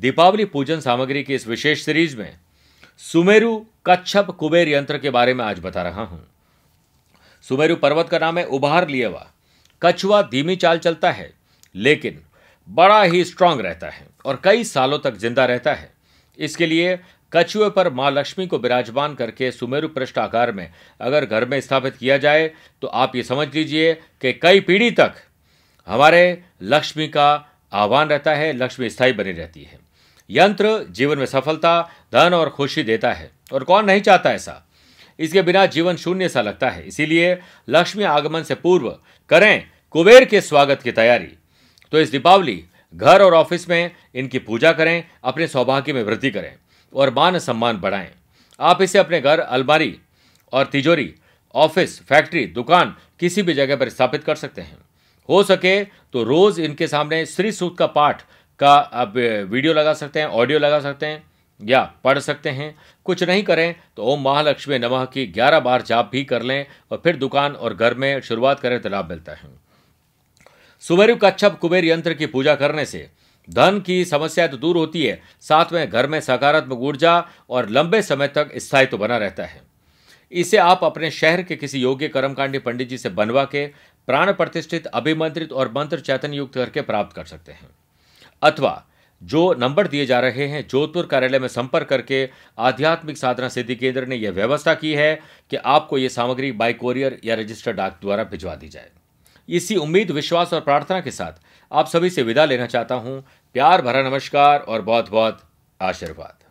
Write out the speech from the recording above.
दीपावली पूजन सामग्री की इस विशेष सीरीज में सुमेरु कच्छप कुबेर यंत्र के बारे में आज बता रहा हूं सुमेरु पर्वत का नाम है उभार लिएवा कछुआ धीमी चाल चलता है लेकिन बड़ा ही स्ट्रांग रहता है और कई सालों तक जिंदा रहता है इसके लिए कछुए पर मां लक्ष्मी को विराजमान करके सुमेरु पृष्ठ आकार में अगर घर में स्थापित किया जाए तो आप ये समझ लीजिए कि कई पीढ़ी तक हमारे लक्ष्मी का आह्वान रहता है लक्ष्मी स्थायी बनी रहती है यंत्र जीवन में सफलता धन और खुशी देता है और कौन नहीं चाहता ऐसा इसके बिना जीवन शून्य सा लगता है इसीलिए लक्ष्मी आगमन से पूर्व करें कुबेर के स्वागत की तैयारी तो इस दीपावली घर और ऑफिस में इनकी पूजा करें अपने सौभाग्य में वृद्धि करें और मान सम्मान बढ़ाएं आप इसे अपने घर अलमारी और तिजोरी ऑफिस फैक्ट्री दुकान किसी भी जगह पर स्थापित कर सकते हैं हो सके तो रोज इनके सामने श्री सूत का पाठ का आप वीडियो लगा सकते हैं ऑडियो लगा सकते हैं या पढ़ सकते हैं कुछ नहीं करें तो ओम महालक्ष्मी नमः की ग्यारह बार जाप भी कर लें और फिर दुकान और घर में शुरुआत करें तो लाभ मिलता है सुबेरु कच्छप कुबेर यंत्र की पूजा करने से धन की समस्या तो दूर होती है साथ में घर में सकारात्मक ऊर्जा और लंबे समय तक स्थायित्व तो बना रहता है इसे आप अपने शहर के किसी योग्य कर्मकांडी पंडित जी से बनवा के प्राण प्रतिष्ठित अभिमंत्रित और मंत्र चैतन्य युक्त करके प्राप्त कर सकते हैं अथवा जो नंबर दिए जा रहे हैं जोधपुर कार्यालय में संपर्क करके आध्यात्मिक साधना सिद्धि केंद्र ने यह व्यवस्था की है कि आपको ये सामग्री बाय कोरियर या रजिस्टर डाक द्वारा भिजवा दी जाए इसी उम्मीद विश्वास और प्रार्थना के साथ आप सभी से विदा लेना चाहता हूं प्यार भरा नमस्कार और बहुत बहुत आशीर्वाद